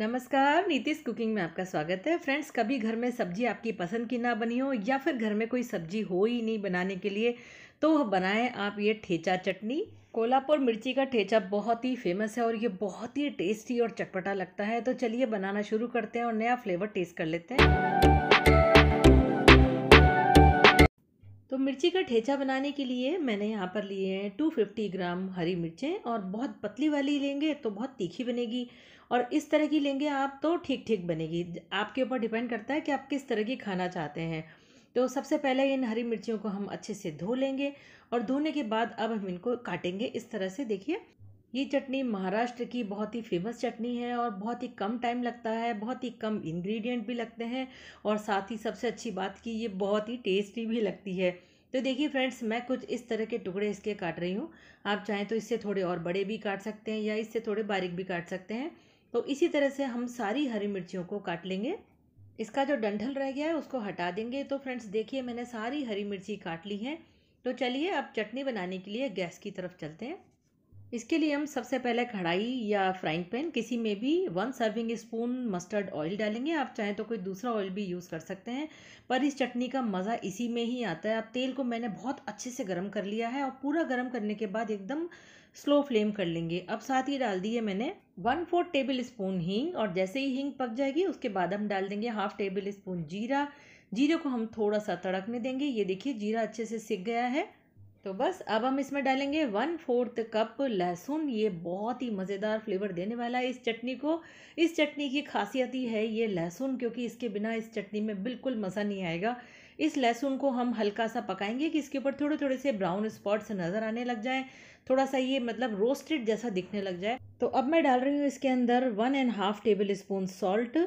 नमस्कार नीतीश कुकिंग में आपका स्वागत है फ्रेंड्स कभी घर में सब्जी आपकी पसंद की ना बनी हो या फिर घर में कोई सब्जी हो ही नहीं बनाने के लिए तो बनाएं आप ये ठेचा चटनी कोल्हापुर मिर्ची का ठेचा बहुत ही फेमस है और ये बहुत ही टेस्टी और चटपटा लगता है तो चलिए बनाना शुरू करते हैं और नया फ्लेवर टेस्ट कर लेते हैं तो मिर्ची का ठेचा बनाने के लिए मैंने यहाँ पर लिए हैं टू फिफ्टी ग्राम हरी मिर्चें और बहुत पतली वाली लेंगे तो बहुत तीखी बनेगी और इस तरह की लेंगे आप तो ठीक ठीक बनेगी आपके ऊपर डिपेंड करता है कि आप किस तरह की खाना चाहते हैं तो सबसे पहले इन हरी मिर्चियों को हम अच्छे से धो लेंगे और धोने के बाद अब हम इनको काटेंगे इस तरह से देखिए ये चटनी महाराष्ट्र की बहुत ही फेमस चटनी है और बहुत ही कम टाइम लगता है बहुत ही कम इंग्रेडिएंट भी लगते हैं और साथ ही सबसे अच्छी बात कि ये बहुत ही टेस्टी भी लगती है तो देखिए फ्रेंड्स मैं कुछ इस तरह के टुकड़े इसके काट रही हूँ आप चाहें तो इससे थोड़े और बड़े भी काट सकते हैं या इससे थोड़े बारीक भी काट सकते हैं तो इसी तरह से हम सारी हरी मिर्चियों को काट लेंगे इसका जो डंठल रह गया है उसको हटा देंगे तो फ्रेंड्स देखिए मैंने सारी हरी मिर्ची काट ली है तो चलिए अब चटनी बनाने के लिए गैस की तरफ चलते हैं इसके लिए हम सबसे पहले कढ़ाई या फ्राइंग पैन किसी में भी one serving spoon mustard oil डालेंगे आप चाहें तो कोई दूसरा ऑयल भी यूज़ कर सकते हैं पर इस चटनी का मज़ा इसी में ही आता है अब तेल को मैंने बहुत अच्छे से गर्म कर लिया है और पूरा गर्म करने के बाद एकदम स्लो फ्लेम कर लेंगे अब साथ ही डाल दिए मैंने वन फोर्थ टेबल स्पून हींग और जैसे ही हींग पक जाएगी उसके बाद हम डाल देंगे हाफ टेबल स्पून जीरा जीरे को हम थोड़ा सा तड़कने देंगे ये देखिए जीरा अच्छे से सिक गया है तो बस अब हम इसमें डालेंगे वन फोर्थ कप लहसुन ये बहुत ही मज़ेदार फ्लेवर देने वाला है इस चटनी को इस चटनी की खासियत ही है ये लहसुन क्योंकि इसके बिना इस चटनी में बिल्कुल मज़ा नहीं आएगा इस लहसुन को हम हल्का सा पकाएंगे कि इसके ऊपर थोड़े थोड़े से ब्राउन स्पॉट्स नज़र आने लग जाए थोड़ा सा ये मतलब रोस्टेड जैसा दिखने लग जाए तो अब मैं डाल रही हूँ इसके अंदर one and half tablespoon salt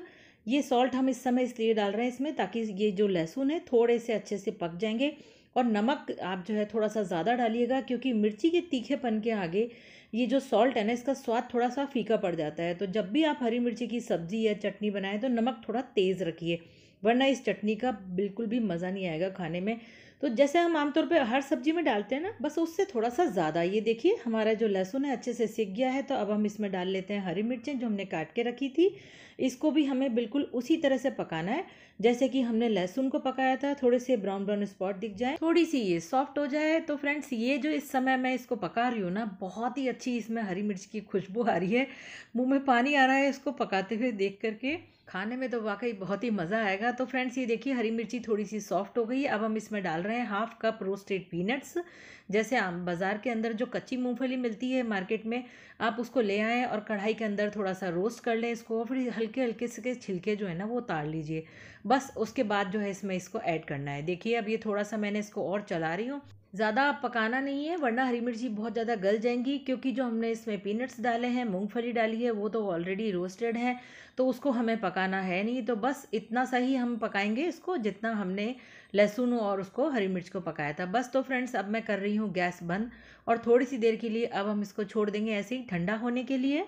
ये सॉल्ट हम इस समय इसलिए डाल रहे हैं इसमें ताकि ये जो लहसुन है थोड़े से अच्छे से पक जाएंगे और नमक आप जो है थोड़ा सा ज़्यादा डालिएगा क्योंकि मिर्ची के तीखेपन के आगे ये जो सॉल्ट है ना इसका स्वाद थोड़ा सा फीका पड़ जाता है तो जब भी आप हरी मिर्ची की सब्ज़ी या चटनी बनाएं तो नमक थोड़ा तेज़ रखिए वरना इस चटनी का बिल्कुल भी मज़ा नहीं आएगा खाने में तो जैसे हम आमतौर पर हर सब्जी में डालते हैं ना बस उससे थोड़ा सा ज़्यादा ये देखिए हमारा जो लहसुन है अच्छे से सीख गया है तो अब हम इसमें डाल लेते हैं हरी मिर्चें जो हमने काट के रखी थी इसको भी हमें बिल्कुल उसी तरह से पकाना है जैसे कि हमने लहसुन को पकाया था थोड़े से ब्राउन ब्राउन स्पॉट दिख जाए थोड़ी सी ये सॉफ्ट हो जाए तो फ्रेंड्स ये जो इस समय मैं इसको पका रही हूँ ना बहुत ही अच्छी इसमें हरी मिर्च की खुशबू आ रही है मुँह में पानी आ रहा है इसको पकाते हुए देख करके खाने में तो वाकई बहुत ही मज़ा आएगा तो फ्रेंड्स ये देखिए हरी मिर्ची थोड़ी सी सॉफ्ट हो गई अब हम इसमें डाल रहे हैं हाफ कप रोस्टेड पीनट्स जैसे आम बाज़ार के अंदर जो कच्ची मूंगफली मिलती है मार्केट में आप उसको ले आएँ और कढ़ाई के अंदर थोड़ा सा रोस्ट कर लें इसको फिर हल्के हल्के से छिलके जो है ना वो उतार लीजिए बस उसके बाद जो है इसमें इसको ऐड करना है देखिए अब ये थोड़ा सा मैंने इसको और चला रही हूँ ज़्यादा पकाना नहीं है वरना हरी मिर्ची बहुत ज़्यादा गल जाएंगी क्योंकि जो हमने इसमें पीनट्स डाले हैं मूंगफली डाली है वो तो ऑलरेडी रोस्टेड है तो उसको हमें पकाना है नहीं तो बस इतना सा ही हम पकाएंगे इसको जितना हमने लहसुन और उसको हरी मिर्च को पकाया था बस तो फ्रेंड्स अब मैं कर रही हूँ गैस बंद और थोड़ी सी देर के लिए अब हम इसको छोड़ देंगे ऐसे ही ठंडा होने के लिए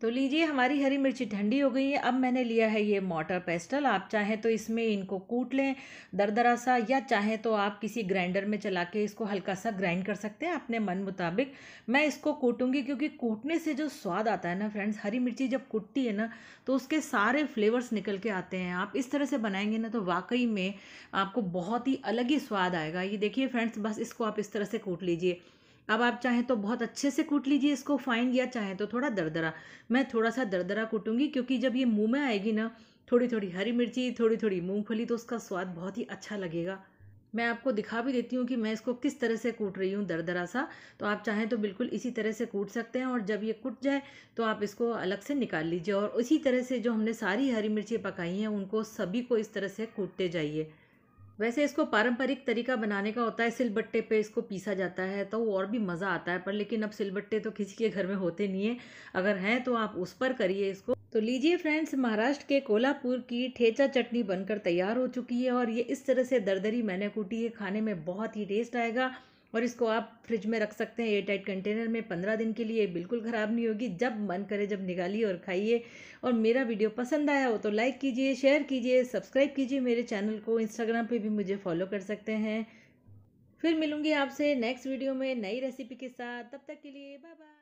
तो लीजिए हमारी हरी मिर्ची ठंडी हो गई है अब मैंने लिया है ये मोटर पेस्टल आप चाहें तो इसमें इनको कूट लें दरदरा सा या चाहें तो आप किसी ग्राइंडर में चला के इसको हल्का सा ग्राइंड कर सकते हैं अपने मन मुताबिक मैं इसको कूटूंगी क्योंकि कूटने से जो स्वाद आता है ना फ्रेंड्स हरी मिर्ची जब कूटती है ना तो उसके सारे फ्लेवर्स निकल के आते हैं आप इस तरह से बनाएंगे ना तो वाकई में आपको बहुत ही अलग ही स्वाद आएगा ये देखिए फ्रेंड्स बस इसको आप इस तरह से कूट लीजिए अब आप चाहें तो बहुत अच्छे से कूट लीजिए इसको फाइन या चाहें तो थोड़ा दरदरा मैं थोड़ा सा दरदरा कूटूंगी क्योंकि जब ये मुँह में आएगी ना थोड़ी थोड़ी हरी मिर्ची थोड़ी थोड़ी मूँगफली तो उसका स्वाद बहुत ही अच्छा लगेगा मैं आपको दिखा भी देती हूँ कि मैं इसको किस तरह से कूट रही हूँ दरदरा सा तो आप चाहें तो बिल्कुल इसी तरह से कूट सकते हैं और जब ये कूट जाए तो आप इसको अलग से निकाल लीजिए और उसी तरह से जो हमने सारी हरी मिर्ची पकाई हैं उनको सभी को इस तरह से कूटते जाइए वैसे इसको पारंपरिक तरीका बनाने का होता है सिलबट्टे पे इसको पीसा जाता है तो और भी मज़ा आता है पर लेकिन अब सिलबट्टे तो किसी के घर में होते नहीं है अगर हैं तो आप उस पर करिए इसको तो लीजिए फ्रेंड्स महाराष्ट्र के कोल्हापुर की ठेचा चटनी बनकर तैयार हो चुकी है और ये इस तरह से दरदरी मैंने कूटी है खाने में बहुत ही टेस्ट आएगा और इसको आप फ्रिज में रख सकते हैं एयर टाइट कंटेनर में पंद्रह दिन के लिए बिल्कुल ख़राब नहीं होगी जब मन करे जब निकालिए और खाइए और मेरा वीडियो पसंद आया हो तो लाइक कीजिए शेयर कीजिए सब्सक्राइब कीजिए मेरे चैनल को इंस्टाग्राम पर भी मुझे फॉलो कर सकते हैं फिर मिलूँगी आपसे नेक्स्ट वीडियो में नई रेसिपी के साथ तब तक के लिए बाय बाय